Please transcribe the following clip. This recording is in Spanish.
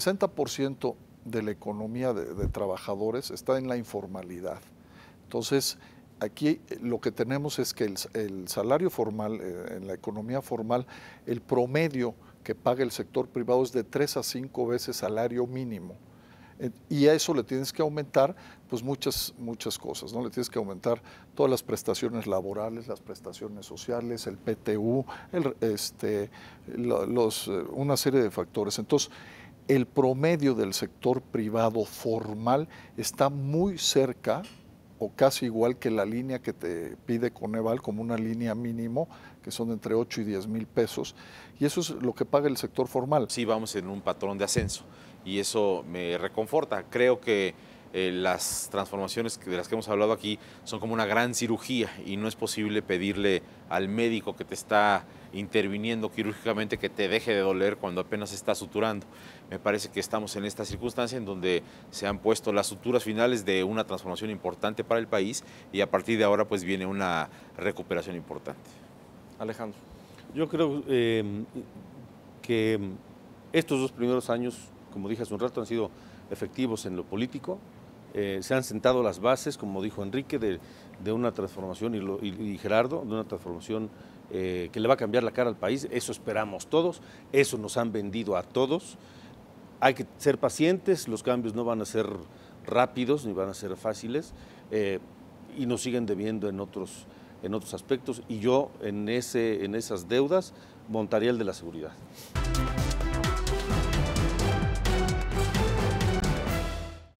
60% de la economía de, trabajadores está en la informalidad. Entonces, aquí lo que tenemos es que el, salario formal, eh, en la economía formal, el promedio que paga el sector privado es de 3 a 5 veces salario mínimo. Eh, y a eso le tienes que aumentar pues muchas, muchas cosas, ¿no? Le tienes que aumentar todas las prestaciones laborales, las prestaciones sociales, el PTU, este, los, eh, una serie de factores. Entonces, el promedio del sector privado formal está muy cerca o casi igual que la línea que te pide Coneval como una línea mínimo, que son entre 8 y 10 mil pesos, y eso es lo que paga el sector formal. Sí, vamos en un patrón de ascenso y eso me reconforta. Creo que eh, las transformaciones de las que hemos hablado aquí son como una gran cirugía y no es posible pedirle al médico que te está interviniendo quirúrgicamente que te deje de doler cuando apenas está suturando. Me parece que estamos en esta circunstancia en donde se han puesto las suturas finales de una transformación importante para el país y a partir de ahora pues viene una recuperación importante. Alejandro. Yo creo eh, que estos dos primeros años, como dije hace un rato, han sido efectivos en lo político, eh, se han sentado las bases, como dijo Enrique, de, una transformación y, Gerardo, de una transformación eh, que le va a cambiar la cara al país. Eso esperamos todos, eso nos han vendido a todos. Hay que ser pacientes, los cambios no van a ser rápidos ni van a ser fáciles eh, y nos siguen debiendo en otros, en otros aspectos y yo en, ese, en esas deudas montaría el de la seguridad.